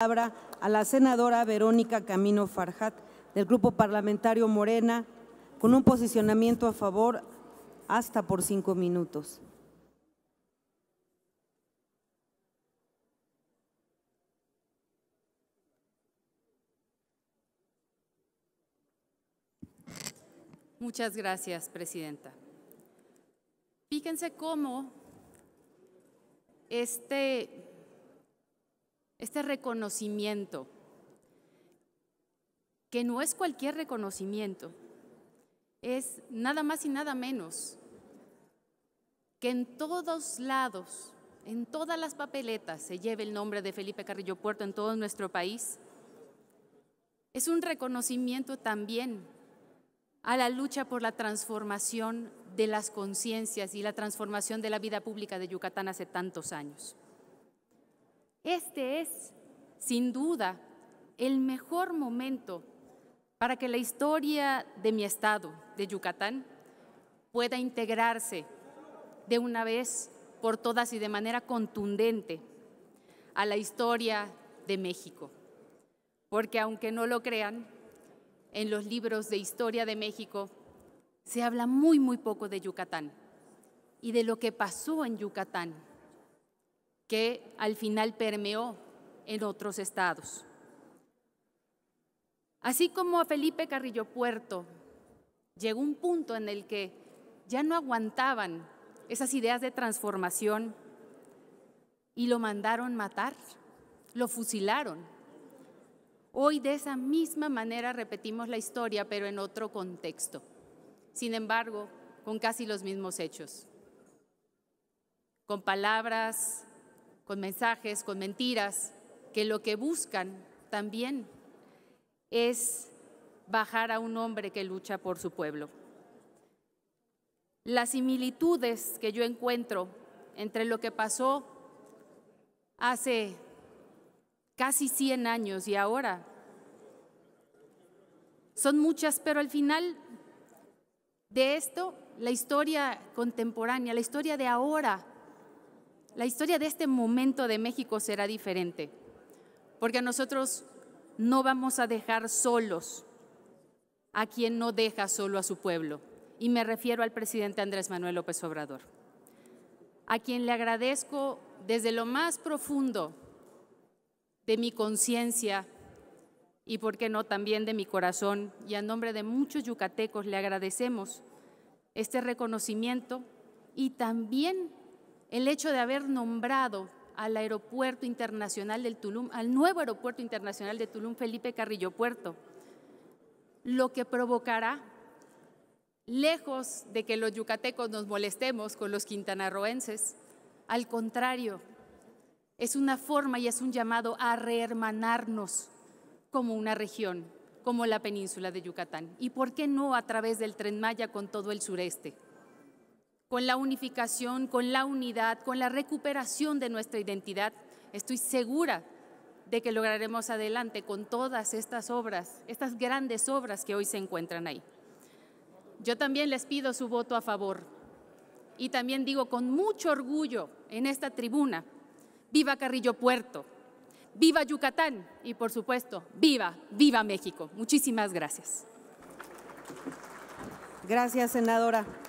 palabra a la senadora Verónica Camino Farjat del Grupo Parlamentario Morena con un posicionamiento a favor hasta por cinco minutos. Muchas gracias, Presidenta. Fíjense cómo este este reconocimiento, que no es cualquier reconocimiento, es nada más y nada menos que en todos lados, en todas las papeletas se lleve el nombre de Felipe Carrillo Puerto en todo nuestro país. Es un reconocimiento también a la lucha por la transformación de las conciencias y la transformación de la vida pública de Yucatán hace tantos años. Este es, sin duda, el mejor momento para que la historia de mi estado, de Yucatán, pueda integrarse de una vez por todas y de manera contundente a la historia de México. Porque aunque no lo crean, en los libros de historia de México se habla muy, muy poco de Yucatán y de lo que pasó en Yucatán que al final permeó en otros estados. Así como a Felipe Carrillo Puerto, llegó un punto en el que ya no aguantaban esas ideas de transformación y lo mandaron matar, lo fusilaron. Hoy de esa misma manera repetimos la historia, pero en otro contexto. Sin embargo, con casi los mismos hechos. Con palabras con mensajes, con mentiras, que lo que buscan también es bajar a un hombre que lucha por su pueblo. Las similitudes que yo encuentro entre lo que pasó hace casi 100 años y ahora son muchas, pero al final de esto, la historia contemporánea, la historia de ahora, la historia de este momento de México será diferente, porque nosotros no vamos a dejar solos a quien no deja solo a su pueblo, y me refiero al presidente Andrés Manuel López Obrador, a quien le agradezco desde lo más profundo de mi conciencia y, por qué no, también de mi corazón, y a nombre de muchos yucatecos le agradecemos este reconocimiento y también el hecho de haber nombrado al aeropuerto del Tulum, al nuevo aeropuerto internacional de Tulum, Felipe Carrillo Puerto, lo que provocará, lejos de que los yucatecos nos molestemos con los quintanarroenses, al contrario, es una forma y es un llamado a rehermanarnos como una región, como la península de Yucatán, y por qué no a través del tren Maya con todo el sureste con la unificación, con la unidad, con la recuperación de nuestra identidad, estoy segura de que lograremos adelante con todas estas obras, estas grandes obras que hoy se encuentran ahí. Yo también les pido su voto a favor y también digo con mucho orgullo en esta tribuna, viva Carrillo Puerto, viva Yucatán y por supuesto, viva, viva México. Muchísimas gracias. Gracias, senadora.